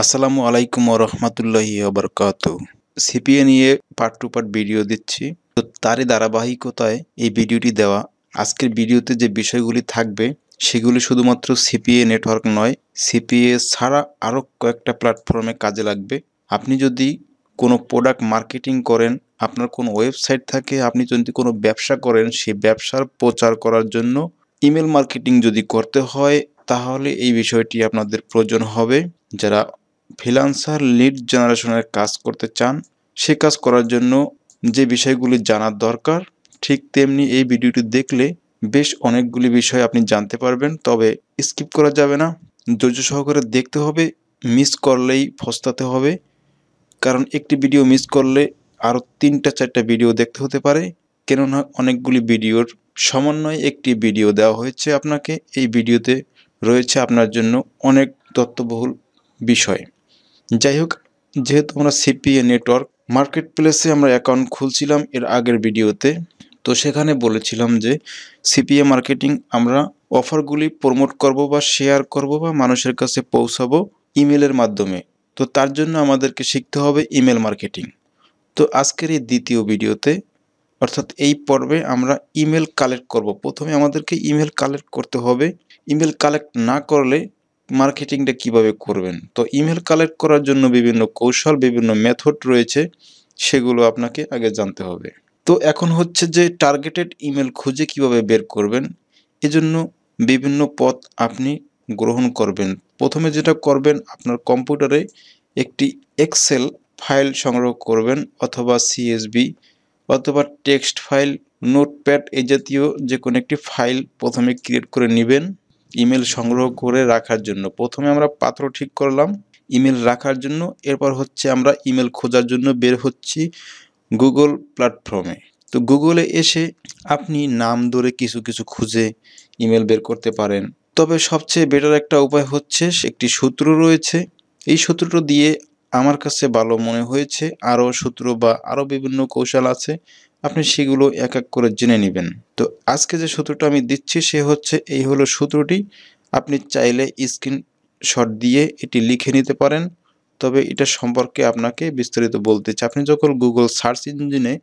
আসসালামু আলাইকুম ও রহমতুল্লাহি ওবরকাত সিপিএ নিয়ে পার্ট টু পার্ট ভিডিও দিচ্ছি তো তারই ধারাবাহিকতায় এই ভিডিওটি দেওয়া আজকের ভিডিওতে যে বিষয়গুলি থাকবে সেগুলি শুধুমাত্র সিপিএ নেটওয়ার্ক নয় সিপিএ ছাড়া আরও কয়েকটা প্ল্যাটফর্মে কাজে লাগবে আপনি যদি কোনো প্রোডাক্ট মার্কেটিং করেন আপনার কোনো ওয়েবসাইট থাকে আপনি যদি কোনো ব্যবসা করেন সেই ব্যবসার প্রচার করার জন্য ইমেল মার্কেটিং যদি করতে হয় তাহলে এই বিষয়টি আপনাদের প্রয়োজন হবে যারা ফ্রিলান্সার লিড জেনারেশনের কাজ করতে চান সে কাজ করার জন্য যে বিষয়গুলি জানার দরকার ঠিক তেমনি এই ভিডিওটি দেখলে বেশ অনেকগুলি বিষয় আপনি জানতে পারবেন তবে স্কিপ করা যাবে না ধৈর্য সহকারে দেখতে হবে মিস করলেই ফস্তাতে হবে কারণ একটি ভিডিও মিস করলে আরও তিনটা চারটা ভিডিও দেখতে হতে পারে কেননা অনেকগুলি ভিডিওর সমন্বয়ে একটি ভিডিও দেওয়া হয়েছে আপনাকে এই ভিডিওতে রয়েছে আপনার জন্য অনেক তথ্যবহুল বিষয় যাই হোক যেহেতু আমরা সিপিএ নেটওয়ার্ক মার্কেট প্লেসে আমরা অ্যাকাউন্ট খুলছিলাম এর আগের ভিডিওতে তো সেখানে বলেছিলাম যে সিপিএ মার্কেটিং আমরা অফারগুলি প্রমোট করব বা শেয়ার করব বা মানুষের কাছে পৌঁছাবো ইমেলের মাধ্যমে তো তার জন্য আমাদেরকে শিখতে হবে ইমেল মার্কেটিং তো আজকের এই দ্বিতীয় ভিডিওতে অর্থাৎ এই পর্বে আমরা ইমেল কালেক্ট করব প্রথমে আমাদেরকে ইমেল কালেক্ট করতে হবে ইমেল কালেক্ট না করলে মার্কেটিংটা কিভাবে করবেন তো ইমেল কালেক্ট করার জন্য বিভিন্ন কৌশল বিভিন্ন মেথড রয়েছে সেগুলো আপনাকে আগে জানতে হবে তো এখন হচ্ছে যে টার্গেটেড ইমেল খুঁজে কিভাবে বের করবেন এজন্য বিভিন্ন পথ আপনি গ্রহণ করবেন প্রথমে যেটা করবেন আপনার কম্পিউটারে একটি এক্সেল ফাইল সংগ্রহ করবেন অথবা সিএসবি অথবা টেক্সট ফাইল নোটপ্যাড এই জাতীয় যে কোনো একটি ফাইল প্রথমে ক্রিয়েট করে নেবেন ইমেল সংগ্রহ করে রাখার জন্য প্রথমে আমরা পাত্র ঠিক করলাম ইমেল রাখার জন্য এরপর হচ্ছে আমরা ইমেল খোঁজার জন্য বের হচ্ছি গুগল প্ল্যাটফর্মে তো গুগলে এসে আপনি নাম ধরে কিছু কিছু খুঁজে ইমেল বের করতে পারেন তবে সবচেয়ে বেটার একটা উপায় হচ্ছে একটি সূত্র রয়েছে এই সূত্রটা দিয়ে আমার কাছে ভালো মনে হয়েছে আরও সূত্র বা আরও বিভিন্ন কৌশল আছে আপনি সেগুলো এক এক করে জেনে নেবেন তো আজকে যে সূত্রটা আমি দিচ্ছি সে হচ্ছে এই হলো সূত্রটি আপনি চাইলে স্ক্রিনশট দিয়ে এটি লিখে নিতে পারেন তবে এটা সম্পর্কে আপনাকে বিস্তারিত বলতে চাই আপনি যখন গুগল সার্চ ইঞ্জিনে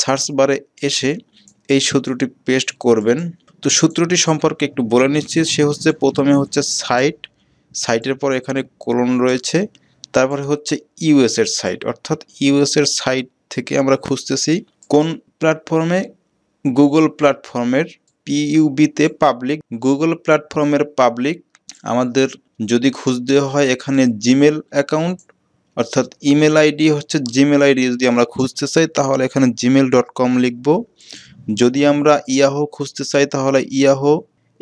সার্চ বারে এসে এই সূত্রটি পেস্ট করবেন তো সূত্রটি সম্পর্কে একটু বলে নিচ্ছি সে হচ্ছে প্রথমে হচ্ছে সাইট সাইটের পর এখানে কোলন রয়েছে তারপরে হচ্ছে ইউএসের সাইট অর্থাৎ ইউএসের সাইট থেকে আমরা খুঁজতেছি কোন প্ল্যাটফর্মে গুগল প্ল্যাটফর্মের পিইউবিতে পাবলিক গুগল প্ল্যাটফর্মের পাবলিক আমাদের যদি খুঁজতে হয় এখানে জিমেল অ্যাকাউন্ট অর্থাৎ ইমেল আইডি হচ্ছে জিমেল আইডি যদি আমরা খুঁজতে চাই তাহলে এখানে জিমেল ডট কম লিখব যদি আমরা ইয়াহো খুঁজতে চাই তাহলে ইয়াহো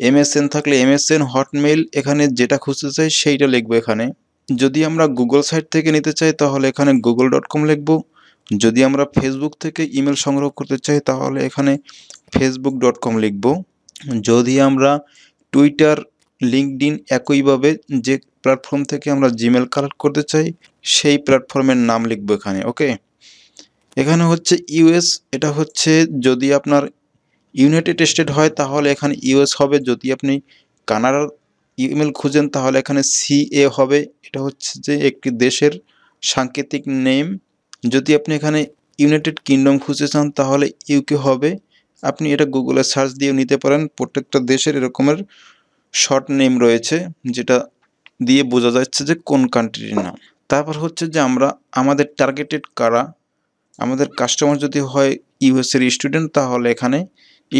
এমএসএন থাকলে এমএসএন হটমেল এখানে যেটা খুঁজতে চাই সেইটা লিখবো এখানে যদি আমরা গুগল সাইট থেকে নিতে চাই তাহলে এখানে গুগল ডট কম লিখবো যদি আমরা ফেসবুক থেকে ইমেল সংগ্রহ করতে চাই তাহলে এখানে ফেসবুক ডট কম লিখব যদি আমরা টুইটার লিঙ্কডিন একইভাবে যে প্ল্যাটফর্ম থেকে আমরা জিমেল কালেক্ট করতে চাই সেই প্ল্যাটফর্মের নাম লিখব এখানে ওকে এখানে হচ্ছে ইউএস এটা হচ্ছে যদি আপনার ইউনাইটেড স্টেট হয় তাহলে এখানে ইউএস হবে যদি আপনি কানাডার ইমেল খুঁজেন তাহলে এখানে সিএ হবে এটা হচ্ছে যে একটি দেশের সাংকেতিক নেম যদি আপনি এখানে ইউনাইটেড কিংডম খুঁজতে চান তাহলে ইউকে হবে আপনি এটা গুগলে সার্চ দিয়ে নিতে পারেন প্রত্যেকটা দেশের এরকমের শর্ট নেম রয়েছে যেটা দিয়ে বোঝা যাচ্ছে যে কোন কান্ট্রির নাম তারপর হচ্ছে যে আমরা আমাদের টার্গেটেড কারা আমাদের কাস্টমার যদি হয় ইউএসের স্টুডেন্ট তাহলে এখানে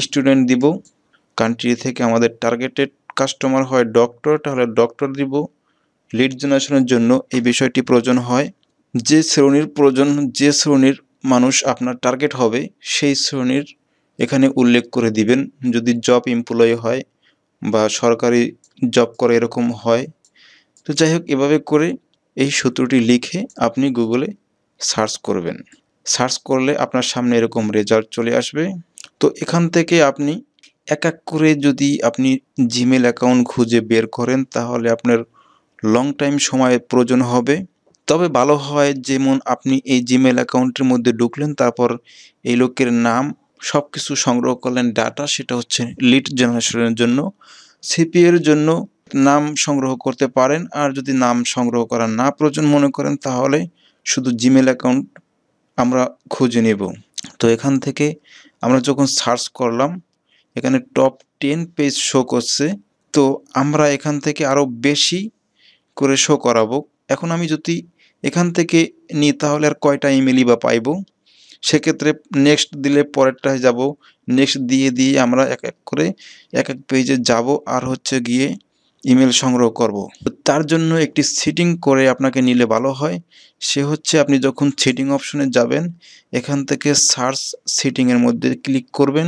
স্টুডেন্ট দিব কান্ট্রি থেকে আমাদের টার্গেটেড কাস্টমার হয় ডক্টর তাহলে ডক্টর দিব লিড জেনারেশনের জন্য এই বিষয়টি প্রয়োজন হয় যে শ্রেণীর প্রয়োজন যে শ্রেণীর মানুষ আপনার টার্গেট হবে সেই শ্রেণীর এখানে উল্লেখ করে দিবেন যদি জব এমপ্লয়ি হয় বা সরকারি জব করে এরকম হয় তো যাই হোক এভাবে করে এই সূত্রটি লিখে আপনি গুগলে সার্চ করবেন সার্চ করলে আপনার সামনে এরকম রেজাল্ট চলে আসবে তো এখান থেকে আপনি এক এক করে যদি আপনি জিমেল অ্যাকাউন্ট খুঁজে বের করেন তাহলে আপনার লং টাইম সময়ের প্রয়োজন হবে তবে ভালো হয় যেমন আপনি এই জিমেল অ্যাকাউন্টের মধ্যে ঢুকলেন তারপর এই লোকের নাম সব কিছু সংগ্রহ করলেন ডাটা সেটা হচ্ছে লিড জেনারেশনের জন্য সিপিএর জন্য নাম সংগ্রহ করতে পারেন আর যদি নাম সংগ্রহ করা না প্রয়োজন মনে করেন তাহলে শুধু জিমেল অ্যাকাউন্ট আমরা খুঁজে নেব তো এখান থেকে আমরা যখন সার্চ করলাম এখানে টপ টেন পেজ শো করছে তো আমরা এখান থেকে আরও বেশি করে শো করাবো এখন আমি যদি এখান থেকে নি তাহলে আর কয়টা ইমেলই বা পাইব সেক্ষেত্রে নেক্সট দিলে পরেরটায় যাব নেক্সট দিয়ে দিয়ে আমরা এক এক করে এক এক পেজে যাব আর হচ্ছে গিয়ে ইমেল সংগ্রহ করব। তার জন্য একটি সিটিং করে আপনাকে নিলে ভালো হয় সে হচ্ছে আপনি যখন সিটিং অপশনে যাবেন এখান থেকে সার্চ সিটিংয়ের মধ্যে ক্লিক করবেন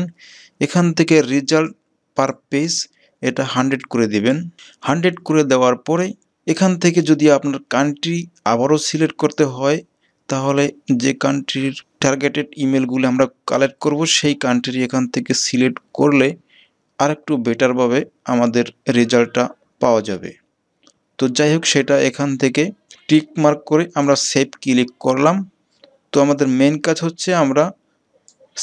এখান থেকে রেজাল্ট পার পেজ এটা হান্ড্রেড করে দিবেন হান্ড্রেড করে দেওয়ার পরে এখান থেকে যদি আপনার কান্ট্রি আবারও সিলেক্ট করতে হয় তাহলে যে কান্ট্রির টার্গেটেড ইমেলগুলি আমরা কালেক্ট করব সেই কান্ট্রি এখান থেকে সিলেক্ট করলে আর একটু বেটারভাবে আমাদের রেজাল্টটা পাওয়া যাবে তো যাই হোক সেটা এখান থেকে টিক মার্ক করে আমরা সেভ ক্লিক করলাম তো আমাদের মেন কাজ হচ্ছে আমরা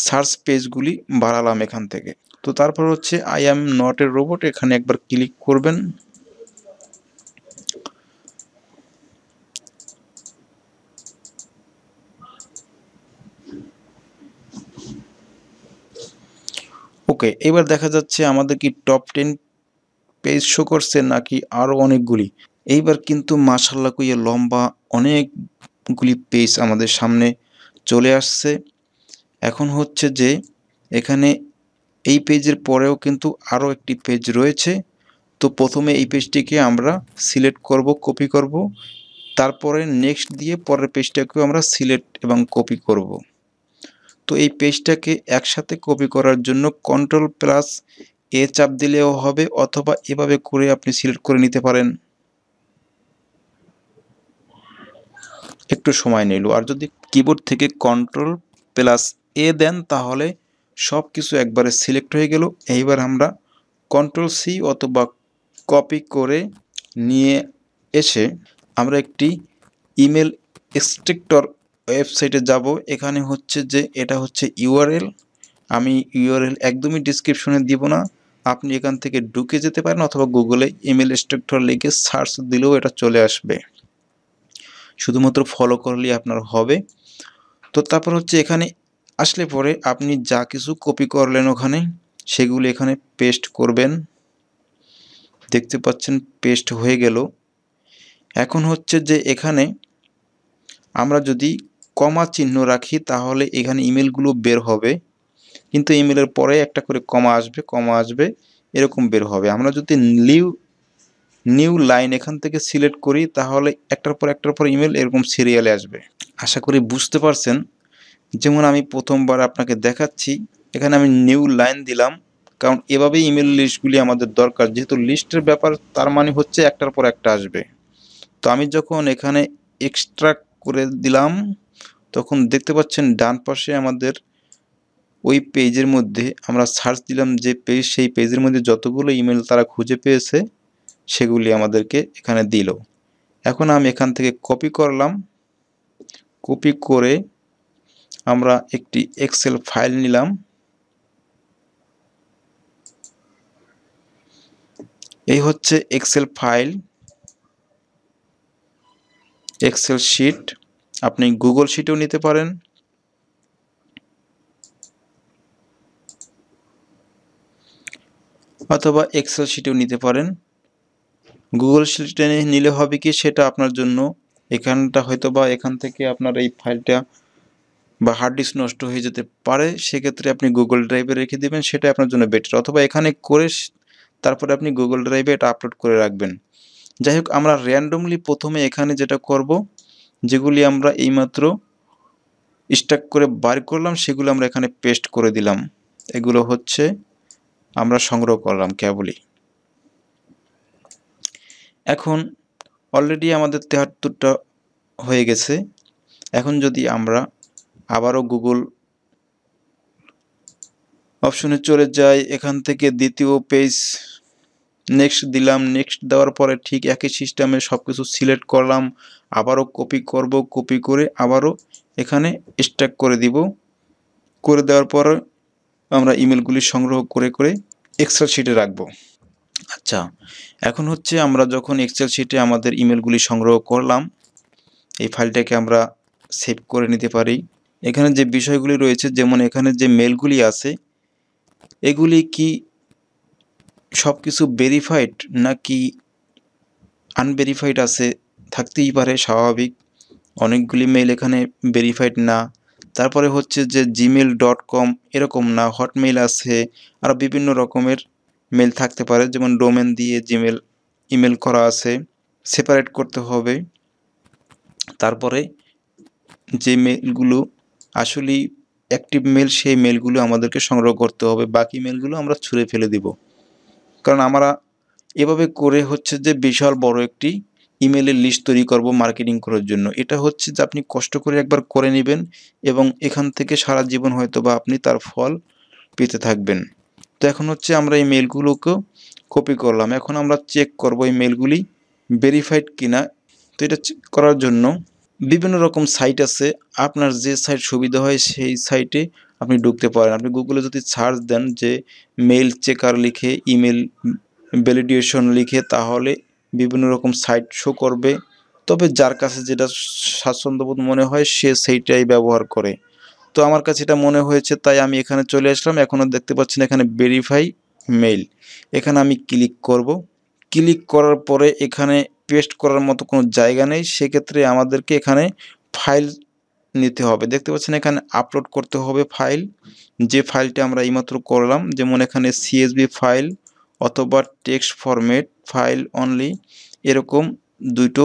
সার্চ পেজগুলি বাড়ালাম এখান থেকে তো তারপর হচ্ছে I am not a robot এখানে একবার ক্লিক করবেন ওকে এবার দেখা যাচ্ছে আমাদের কি টপ টেন পেজ শো করছে নাকি আরও অনেকগুলি এইবার কিন্তু মাসাল্লা কুইয়া লম্বা অনেকগুলি পেজ আমাদের সামনে চলে আসছে এখন হচ্ছে যে এখানে এই পেজের পরেও কিন্তু আরও একটি পেজ রয়েছে তো প্রথমে এই পেজটিকে আমরা সিলেক্ট করব কপি করব তারপরে নেক্সট দিয়ে পরের পেজটাকেও আমরা সিলেক্ট এবং কপি করব তো এই পেজটাকে একসাথে কপি করার জন্য কন্ট্রোল প্লাস এ চাপ দিলেও হবে অথবা এভাবে করে আপনি সিলেক্ট করে নিতে পারেন একটু সময় নিল আর যদি কিবোর্ড থেকে কন্ট্রোল প্লাস এ দেন তাহলে সব কিছু একবারে সিলেক্ট হয়ে গেল এইবার আমরা কন্ট্রোল সি অথবা কপি করে নিয়ে এসে আমরা একটি ইমেল এক্সট্রেক্টর ওয়েবসাইটে যাব এখানে হচ্ছে যে এটা হচ্ছে ইউআরএল আমি ইউআরএল একদমই ডিসক্রিপশনে দিব না আপনি এখান থেকে ঢুকে যেতে পারেন অথবা গুগলে ইমেল স্ট্রাকচার লিখে সার্চ দিলেও এটা চলে আসবে শুধুমাত্র ফলো করলেই আপনার হবে তো তারপর হচ্ছে এখানে আসলে পরে আপনি যা কিছু কপি করলেন ওখানে সেগুলো এখানে পেস্ট করবেন দেখতে পাচ্ছেন পেস্ট হয়ে গেল এখন হচ্ছে যে এখানে আমরা যদি কমা চিহ্ন রাখি তাহলে এখানে ইমেলগুলো বের হবে কিন্তু ইমেলের পরে একটা করে কমা আসবে কমা আসবে এরকম বের হবে আমরা যদি নিউ নিউ লাইন এখান থেকে সিলেক্ট করি তাহলে একটার পর একটার পর ইমেল এরকম সিরিয়ালে আসবে আশা করি বুঝতে পারছেন যেমন আমি প্রথমবার আপনাকে দেখাচ্ছি এখানে আমি নিউ লাইন দিলাম কারণ এভাবে ইমেল লিস্টগুলি আমাদের দরকার যেহেতু লিস্টের ব্যাপার তার মানে হচ্ছে একটার পর একটা আসবে তো আমি যখন এখানে এক্সট্রাক্ট করে দিলাম তখন দেখতে পাচ্ছেন ডান পাশে আমাদের ওই পেজের মধ্যে আমরা সার্চ দিলাম যে পেজ সেই পেজের মধ্যে যতগুলো ইমেল তারা খুঁজে পেয়েছে সেগুলি আমাদেরকে এখানে দিল এখন আমি এখান থেকে কপি করলাম কপি করে আমরা একটি এক্সেল ফাইল নিলাম এই হচ্ছে এক্সেল ফাইল এক্সেল শিট আপনি গুগল শিটেও নিতে পারেন অথবা এক্সেল শিটেও নিতে পারেন গুগল শিটে নিলে হবে কি সেটা আপনার জন্য এখানটা হয়তো বা এখান থেকে আপনার এই ফাইলটা বা হার্ড ডিস্ক নষ্ট হয়ে যেতে পারে সেক্ষেত্রে আপনি গুগল ড্রাইভে রেখে দেবেন সেটা আপনার জন্য বেটার অথবা এখানে করে তারপরে আপনি গুগল ড্রাইভে এটা আপলোড করে রাখবেন যাই হোক আমরা র্যান্ডমলি প্রথমে এখানে যেটা করব যেগুলি আমরা এইমাত্র স্টাক করে বার করলাম সেগুলো আমরা এখানে পেস্ট করে দিলাম এগুলো হচ্ছে আমরা সংগ্রহ করলাম কেবলই এখন অলরেডি আমাদের তেহাত্তরটা হয়ে গেছে এখন যদি আমরা আবারও গুগল অপশনে চলে যাই এখান থেকে দ্বিতীয় পেজ নেক্সট দিলাম নেক্সট দেওয়ার পরে ঠিক একই সিস্টেমে সব কিছু সিলেক্ট করলাম আবারও কপি করব কপি করে আবারও এখানে স্ট্যাক করে দিব করে দেওয়ার পর আমরা ইমেলগুলি সংগ্রহ করে করে এক্সেল শিটে রাখব আচ্ছা এখন হচ্ছে আমরা যখন এক্সেল শিটে আমাদের ইমেলগুলি সংগ্রহ করলাম এই ফাইলটাকে আমরা সেভ করে নিতে পারি এখানে যে বিষয়গুলি রয়েছে যেমন এখানে যে মেলগুলি আছে এগুলি কি সব কিছু ভেরিফাইড নাকি আনভেরিফাইড আছে থাকতেই পারে স্বাভাবিক অনেকগুলি মেল এখানে ভেরিফাইড না তারপরে হচ্ছে যে জিমেল ডট কম এরকম না হটমেল আছে আরও বিভিন্ন রকমের মেল থাকতে পারে যেমন ডোমেন দিয়ে জিমেল ইমেল করা আছে সেপারেট করতে হবে তারপরে যে মেলগুলো আসলেই অ্যাক্টিভ মেল সেই মেলগুলো আমাদেরকে সংগ্রহ করতে হবে বাকি মেলগুলো আমরা ছুঁড়ে ফেলে দিব কারণ আমরা এভাবে করে হচ্ছে যে বিশাল বড় একটি ইমেলের লিস্ট তৈরি করব মার্কেটিং করার জন্য এটা হচ্ছে যে আপনি কষ্ট করে একবার করে নেবেন এবং এখান থেকে সারা জীবন হয়তো বা আপনি তার ফল পেতে থাকবেন তো এখন হচ্ছে আমরা এই মেলগুলোকে কপি করলাম এখন আমরা চেক করব এই মেলগুলি ভেরিফাইড কিনা তো এটা করার জন্য বিভিন্ন রকম সাইট আছে আপনার যে সাইট সুবিধা হয় সেই সাইটে আপনি ঢুকতে পারেন আপনি গুগলে যদি সার্চ দেন যে মেল চেকার লিখে ইমেল ভ্যালিডিয়েশন লিখে তাহলে বিভিন্ন রকম সাইট শো করবে তবে যার কাছে যেটা স্বাচ্ছন্দ্যবোধ মনে হয় সে সেইটাই ব্যবহার করে তো আমার কাছে এটা মনে হয়েছে তাই আমি এখানে চলে আসলাম এখনও দেখতে পাচ্ছেন এখানে ভেরিফাই মেইল এখানে আমি ক্লিক করব ক্লিক করার পরে এখানে পেস্ট করার মতো কোনো জায়গা নেই সেক্ষেত্রে আমাদেরকে এখানে ফাইল নিতে হবে দেখতে পাচ্ছেন এখানে আপলোড করতে হবে ফাইল যে ফাইলটি আমরা এইমাত্র করলাম যেমন এখানে সিএসবি ফাইল অথবা টেক্সট ফরম্যাট ফাইল অনলি এরকম দুটো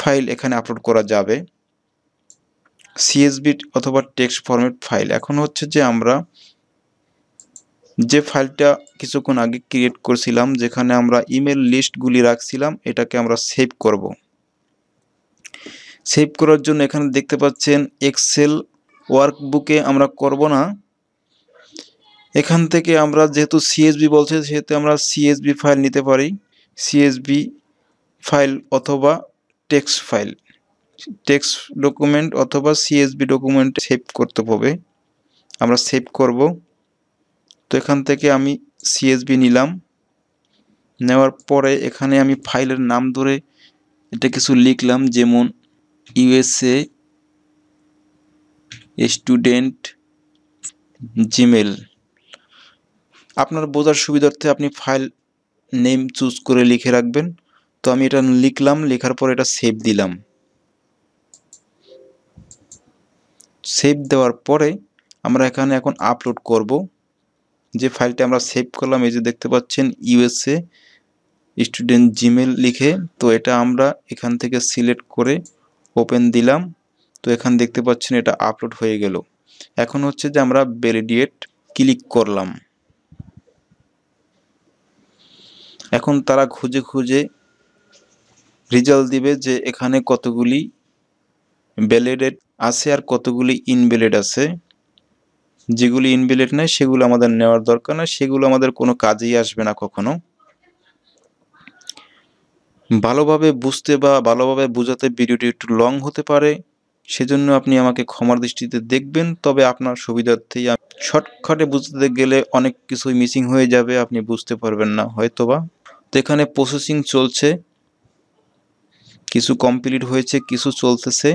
ফাইল এখানে আপলোড করা যাবে সিএসবি অথবা টেক্সট ফরম্যাট ফাইল এখন হচ্ছে যে আমরা যে ফাইলটা কিছুক্ষণ আগে ক্রিয়েট করেছিলাম যেখানে আমরা ইমেল লিস্টগুলি রাখছিলাম এটাকে আমরা সেভ করব সেভ করার জন্য এখানে দেখতে পাচ্ছেন এক্সেল ওয়ার্কবুকে আমরা করব না এখান থেকে আমরা যেহেতু সিএসবি বলছে সেহেতু আমরা সিএসবি ফাইল নিতে পারি সিএসবি ফাইল অথবা টেক্সট ফাইল টেক্সট ডকুমেন্ট অথবা সিএসবি ডকুমেন্ট সেভ করতে হবে আমরা সেভ করব তো এখান থেকে আমি সিএসবি নিলাম নেওয়ার পরে এখানে আমি ফাইলের নাম ধরে এটা কিছু লিখলাম যেমন ইউএসএ স্টুডেন্ট জিমেল আপনার বোঝার সুবিধার্থে আপনি ফাইল নেম চুজ করে লিখে রাখবেন তো আমি এটা লিখলাম লেখার পর এটা সেভ দিলাম সেভ দেওয়ার পরে আমরা এখানে এখন আপলোড করব যে ফাইলটা আমরা সেভ করলাম এই যে দেখতে পাচ্ছেন ইউএসএ স্টুডেন্ট জিমেল লিখে তো এটা আমরা এখান থেকে সিলেক্ট করে ওপেন দিলাম তো এখান দেখতে পাচ্ছেন এটা আপলোড হয়ে গেল এখন হচ্ছে যে আমরা ভ্যালিডিয়েট ক্লিক করলাম এখন তারা খুঁজে খুঁজে রেজাল্ট দিবে যে এখানে কতগুলি ভ্যালিডেট আছে আর কতগুলি ইনভ্যালিড আছে যেগুলি ইনভ্যালিড নেয় সেগুলো আমাদের নেওয়ার দরকার না সেগুলো আমাদের কোনো কাজেই আসবে না কখনো ভালোভাবে বুঝতে বা ভালোভাবে বোঝাতে ভিডিওটি একটু লং হতে পারে সেজন্য আপনি আমাকে ক্ষমার দৃষ্টিতে দেখবেন তবে আপনার সুবিধার্থেই শর্টকাটে বুঝতে গেলে অনেক কিছুই মিসিং হয়ে যাবে আপনি বুঝতে পারবেন না হয়তোবা তো এখানে প্রসেসিং চলছে কিছু কমপ্লিট হয়েছে কিছু চলতেছে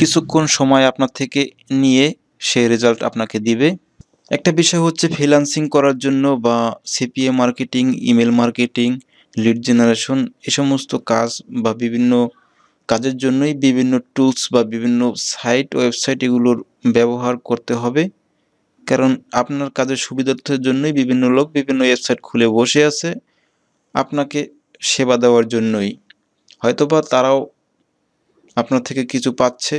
কিছুক্ষণ সময় আপনার থেকে নিয়ে সে রেজাল্ট আপনাকে দিবে একটা বিষয় হচ্ছে ফ্রিলান্সিং করার জন্য বা CPA marketing email marketing lead generation এ সমস্ত কাজ বা বিভিন্ন কাজের জন্যই বিভিন্ন টুলস বা বিভিন্ন সাইট ওয়েবসাইট এগুলোর ব্যবহার করতে হবে কারণ আপনার কাজের সুবিধার্থের জন্যই বিভিন্ন লোক বিভিন্ন ওয়েবসাইট খুলে বসে আছে আপনাকে সেবা দেওয়ার জন্যই হয়তোবা তারাও আপনার থেকে কিছু পাচ্ছে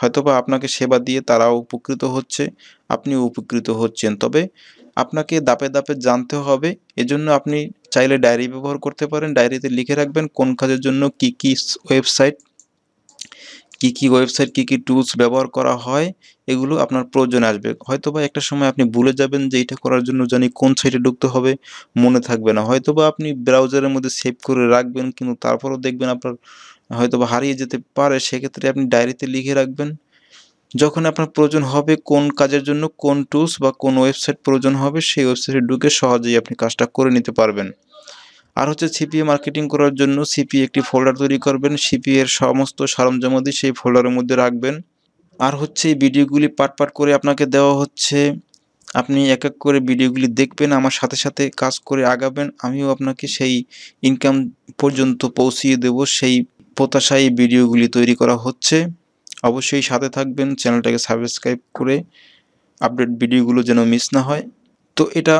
হয়তোবা আপনাকে সেবা দিয়ে তারাও উপকৃত হচ্ছে আপনিও উপকৃত হচ্ছেন তবে আপনাকে দাপে দাপে জানতে হবে এজন্য আপনি চাইলে ডায়েরি ব্যবহার করতে পারেন ডায়েরিতে লিখে রাখবেন কোন কাজের জন্য কি কি ওয়েবসাইট কি কি ওয়েবসাইট কি কি টুলস ব্যবহার করা হয় এগুলো আপনার প্রয়োজন আসবে হয়তো বা একটা সময় আপনি ভুলে যাবেন যে এটা করার জন্য জানি কোন সাইটে ঢুকতে হবে মনে থাকবে না হয়তো বা আপনি ব্রাউজারের মধ্যে সেভ করে রাখবেন কিন্তু তারপরও দেখবেন আপনার হয়তো বা হারিয়ে যেতে পারে সেক্ষেত্রে আপনি ডায়েরিতে লিখে রাখবেন যখন আপনার প্রয়োজন হবে কোন কাজের জন্য কোন টুলস বা কোন ওয়েবসাইট প্রয়োজন হবে সেই ওয়েবসাইটে ঢুকে সহজেই আপনি কাজটা করে নিতে পারবেন আর হচ্ছে সিপিএ মার্কেটিং করার জন্য সিপি একটি ফোল্ডার তৈরি করবেন সিপি এর সমস্ত সরঞ্জামাদি সেই ফোল্ডারের মধ্যে রাখবেন আর হচ্ছে এই ভিডিওগুলি পাট পাট করে আপনাকে দেওয়া হচ্ছে আপনি এক এক করে ভিডিওগুলি দেখবেন আমার সাথে সাথে কাজ করে আগাবেন আমিও আপনাকে সেই ইনকাম পর্যন্ত পৌঁছিয়ে দেব সেই প্রত্যাশায় ভিডিওগুলি তৈরি করা হচ্ছে অবশ্যই সাথে থাকবেন চ্যানেলটাকে সাবস্ক্রাইব করে আপডেট ভিডিওগুলো যেন মিস না হয় তো এটা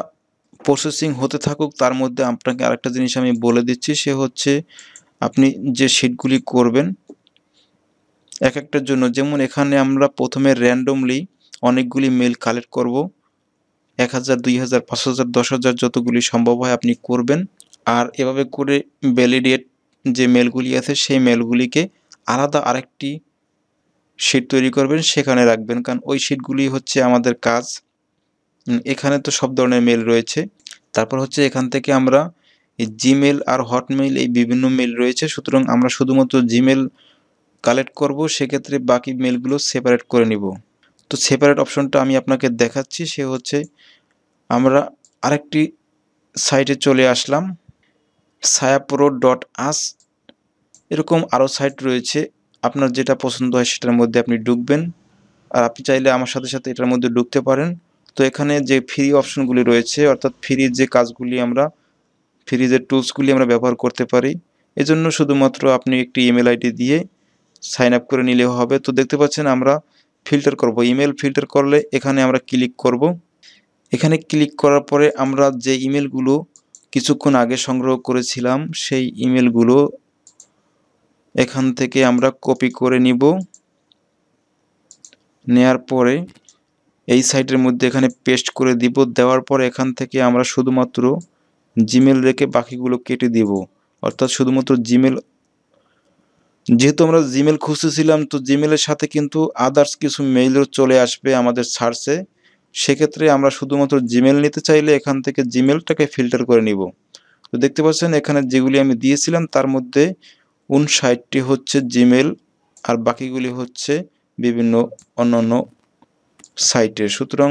প্রসেসিং হতে থাকুক তার মধ্যে আপনাকে আরেকটা জিনিস আমি বলে দিচ্ছি সে হচ্ছে আপনি যে শিটগুলি করবেন এক একটার জন্য যেমন এখানে আমরা প্রথমে র্যান্ডমলি অনেকগুলি মেল কালেক্ট করব এক হাজার দুই হাজার পাঁচ হাজার দশ হাজার যতগুলি সম্ভব হয় আপনি করবেন আর এভাবে করে ভ্যালিডেট যে মেলগুলি আছে সেই মেলগুলিকে আলাদা আরেকটি শিট তৈরি করবেন সেখানে রাখবেন কারণ ওই শিটগুলি হচ্ছে আমাদের কাজ এখানে তো সব ধরনের মেল রয়েছে তারপর হচ্ছে এখান থেকে আমরা জিমেল আর হটমেল এই বিভিন্ন মেল রয়েছে সুতরাং আমরা শুধুমাত্র জিমেল কালেক্ট করব সেক্ষেত্রে বাকি মেলগুলো সেপারেট করে নিব তো সেপারেট অপশনটা আমি আপনাকে দেখাচ্ছি সে হচ্ছে আমরা আরেকটি সাইটে চলে আসলাম সায়াপ্রো ডট আস এরকম আরও সাইট রয়েছে আপনার যেটা পছন্দ হয় সেটার মধ্যে আপনি ঢুকবেন আর আপনি চাইলে আমার সাথে সাথে এটার মধ্যে ঢুকতে পারেন তো এখানে যে ফ্রি অপশনগুলি রয়েছে অর্থাৎ ফ্রি যে কাজগুলি আমরা ফ্রি যে টুলসগুলি আমরা ব্যবহার করতে পারি এজন্য শুধুমাত্র আপনি একটি ইমেল আইডি দিয়ে সাইন আপ করে নিলেও হবে তো দেখতে পাচ্ছেন আমরা ফিল্টার করব ইমেল ফিল্টার করলে এখানে আমরা ক্লিক করব এখানে ক্লিক করার পরে আমরা যে ইমেলগুলো কিছুক্ষণ আগে সংগ্রহ করেছিলাম সেই ইমেলগুলো এখান থেকে আমরা কপি করে নিব নেয়ার পরে এই সাইটের মধ্যে এখানে পেস্ট করে দিব দেওয়ার পর এখান থেকে আমরা শুধুমাত্র জিমেল রেখে বাকিগুলো কেটে দিব অর্থাৎ শুধুমাত্র জিমেল যেহেতু আমরা জিমেল খুঁজতেছিলাম তো জিমেলের সাথে কিন্তু আদার্স কিছু মেইলও চলে আসবে আমাদের সার্চে সেক্ষেত্রে আমরা শুধুমাত্র জিমেল নিতে চাইলে এখান থেকে জিমেলটাকে ফিল্টার করে নিব তো দেখতে পাচ্ছেন এখানে যেগুলি আমি দিয়েছিলাম তার মধ্যে উনষাটটি হচ্ছে জিমেল আর বাকিগুলি হচ্ছে বিভিন্ন অন্যান্য সাইটের সুতরাং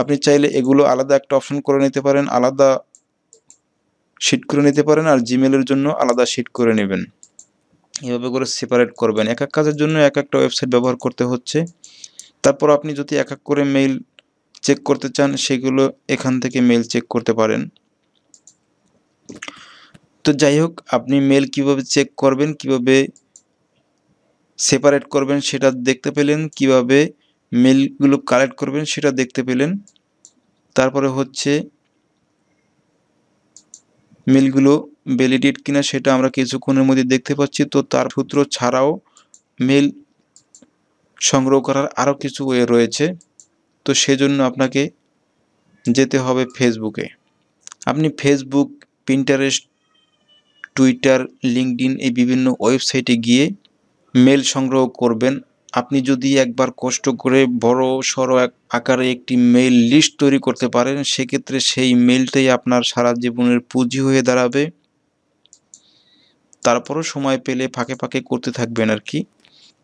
আপনি চাইলে এগুলো আলাদা একটা অপশন করে নিতে পারেন আলাদা শিট করে নিতে পারেন আর জিমেলের জন্য আলাদা শিট করে নেবেন এভাবে করে সেপারেট করবেন এক এক কাজের জন্য এক একটা ওয়েবসাইট ব্যবহার করতে হচ্ছে তারপর আপনি যদি এক এক করে মেইল চেক করতে চান সেগুলো এখান থেকে মেইল চেক করতে পারেন তো যাই হোক আপনি মেল কিভাবে চেক করবেন কিভাবে সেপারেট করবেন সেটা দেখতে পেলেন কিভাবে মেলগুলো কালেক্ট করবেন সেটা দেখতে পেলেন তারপরে হচ্ছে মেলগুলো ভ্যালিডেট কিনা সেটা আমরা কিছুক্ষণের মধ্যে দেখতে পাচ্ছি তো তার সূত্র ছাড়াও মেল সংগ্রহ করার আরও কিছু ওয়ে রয়েছে তো সেজন্য আপনাকে যেতে হবে ফেসবুকে আপনি ফেসবুক পিন্টারেস্ট টুইটার লিঙ্কডিন এই বিভিন্ন ওয়েবসাইটে গিয়ে মেল সংগ্রহ করবেন আপনি যদি একবার কষ্ট করে বড় সড়ো আকারে একটি মেল লিস্ট তৈরি করতে পারেন সেক্ষেত্রে সেই মেলটাই আপনার সারা জীবনের পুঁজি হয়ে দাঁড়াবে তারপরও সময় পেলে ফাঁকে ফাঁকে করতে থাকবেন আর কি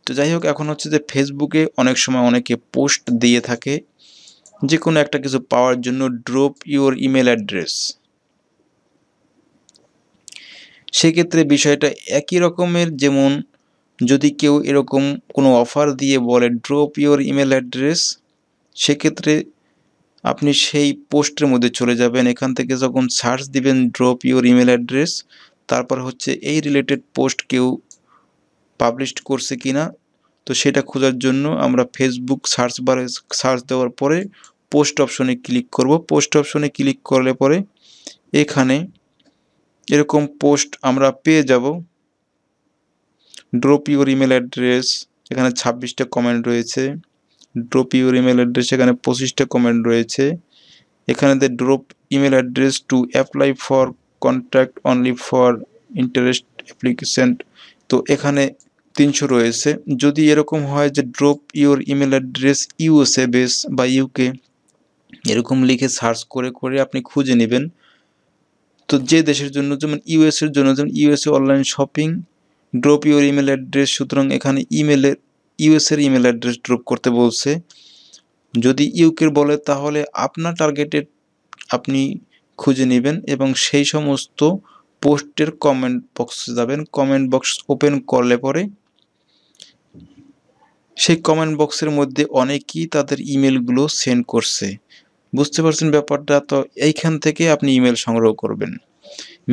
তো যাই হোক এখন হচ্ছে যে ফেসবুকে অনেক সময় অনেকে পোস্ট দিয়ে থাকে যে কোনো একটা কিছু পাওয়ার জন্য ড্রপ ইউর ইমেল অ্যাড্রেস সেক্ষেত্রে বিষয়টা একই রকমের যেমন যদি কেউ এরকম কোনো অফার দিয়ে বলে ড্রপ ইওর ইমেল অ্যাড্রেস সেক্ষেত্রে আপনি সেই পোস্টের মধ্যে চলে যাবেন এখান থেকে যখন সার্চ দিবেন ড্রপ ইওর ইমেল অ্যাড্রেস তারপর হচ্ছে এই রিলেটেড পোস্ট কেউ পাবলিশ করছে কি না তো সেটা খোঁজার জন্য আমরা ফেসবুক সার্চ বারে সার্চ দেওয়ার পরে পোস্ট অপশনে ক্লিক করব পোস্ট অপশনে ক্লিক করলে পরে এখানে এরকম পোস্ট আমরা পেয়ে যাব ড্রপ ইউর ইমেল অ্যাড্রেস এখানে ছাব্বিশটা কমেন্ট রয়েছে ড্রপ ইউর ইমেল অ্যাড্রেস এখানে পঁচিশটা কমেন্ট রয়েছে এখানে they drop email address to apply for contact only for interest application তো এখানে তিনশো রয়েছে যদি এরকম হয় যে drop your email address USA base বা ইউকে এরকম লিখে সার্চ করে করে আপনি খুঁজে নেবেন তো যে দেশের জন্য যেমন ইউএসের জন্য যেমন USA online shopping drop your email address সুতরাং এখানে ইমেলের ইউএসের ইমেল অ্যাড্রেস ড্রপ করতে বলছে যদি ইউকের বলে তাহলে আপনার টার্গেটেড আপনি খুঁজে নেবেন এবং সেই সমস্ত পোস্টের কমেন্ট বক্সে যাবেন কমেন্ট বক্স ওপেন করলে পরে সেই কমেন্ট বক্সের মধ্যে অনেকেই তাদের ইমেলগুলো সেন্ড করছে বুঝতে পারছেন ব্যাপারটা তো এইখান থেকে আপনি ইমেল সংগ্রহ করবেন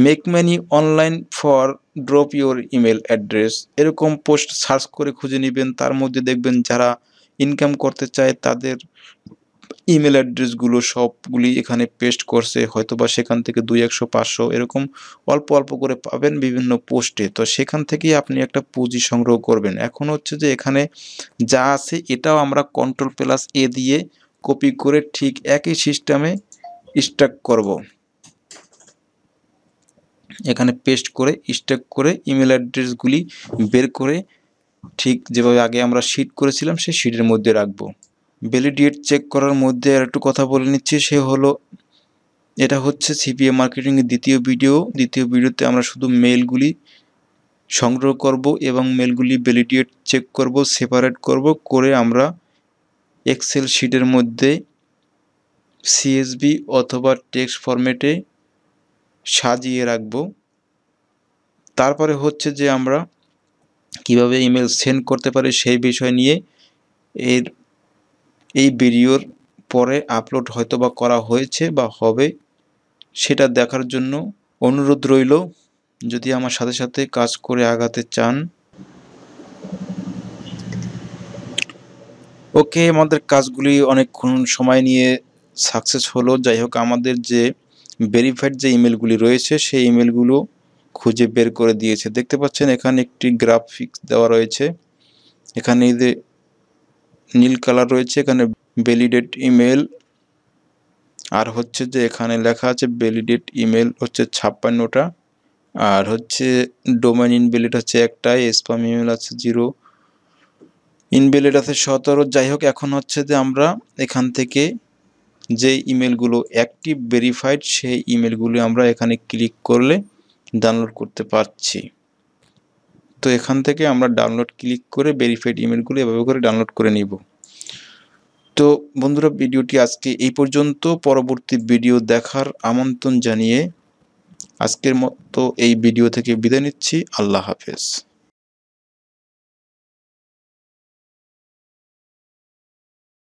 make money online for drop your email address এরকম পোস্ট সার্চ করে খুঁজে নেবেন তার মধ্যে দেখবেন যারা ইনকাম করতে চায় তাদের ইমেল অ্যাড্রেসগুলো সবগুলি এখানে পেস্ট করছে হয়তোবা সেখান থেকে দুই একশো পাঁচশো এরকম অল্প অল্প করে পাবেন বিভিন্ন পোস্টে তো সেখান থেকেই আপনি একটা পুঁজি সংগ্রহ করবেন এখন হচ্ছে যে এখানে যা আছে এটাও আমরা কন্ট্রোল প্লাস এ দিয়ে কপি করে ঠিক একই সিস্টেমে স্টাক করব এখানে পেস্ট করে স্টাক করে ইমেল অ্যাড্রেসগুলি বের করে ঠিক যেভাবে আগে আমরা শিট করেছিলাম সেই শিটের মধ্যে রাখবো ভ্যালিডিয়েট চেক করার মধ্যে আর একটু কথা বলে নিচ্ছি সে হলো এটা হচ্ছে সিপিএ মার্কেটিংয়ের দ্বিতীয় ভিডিও দ্বিতীয় ভিডিওতে আমরা শুধু মেলগুলি সংগ্রহ করব এবং মেলগুলি ভ্যালিডিয়েট চেক করব সেপারেট করব করে আমরা এক্সেল শিটের মধ্যে সিএসবি অথবা টেক্সট ফরম্যাটে সাজিয়ে রাখব তারপরে হচ্ছে যে আমরা কিভাবে ইমেল সেন্ড করতে পারি সেই বিষয় নিয়ে এর এই ভিডিওর পরে আপলোড হয়তো বা করা হয়েছে বা হবে সেটা দেখার জন্য অনুরোধ রইল যদি আমার সাথে সাথে কাজ করে আগাতে চান ওকে আমাদের কাজগুলি অনেকক্ষণ সময় নিয়ে সাকসেস হলো যাই হোক আমাদের যে ভেরিফাইড যে ইমেলগুলি রয়েছে সেই ইমেলগুলো খুঁজে বের করে দিয়েছে দেখতে পাচ্ছেন এখানে একটি গ্রাফিক্স দেওয়া রয়েছে এখানে যে নীল কালার রয়েছে এখানে ভ্যালিডেট ইমেল আর হচ্ছে যে এখানে লেখা আছে ভ্যালিডেট ইমেল হচ্ছে ছাপ্পান্নটা আর হচ্ছে ডোমেন ইন ভ্যালিড হচ্ছে একটাই স্পাম ইমেল আছে জিরো ইনভ্যালিড আছে সতেরো যাই হোক এখন হচ্ছে যে আমরা এখান থেকে যে ইমেলগুলো অ্যাক্টিভ ভেরিফাইড সেই ইমেলগুলি আমরা এখানে ক্লিক করলে ডাউনলোড করতে পারছি তো এখান থেকে আমরা ডাউনলোড ক্লিক করে ভেরিফাইড ইমেলগুলো এভাবে করে ডাউনলোড করে নিব তো বন্ধুরা ভিডিওটি আজকে এই পর্যন্ত পরবর্তী ভিডিও দেখার আমন্ত্রণ জানিয়ে আজকের মতো এই ভিডিও থেকে বিদায় নিচ্ছি আল্লাহ হাফেজ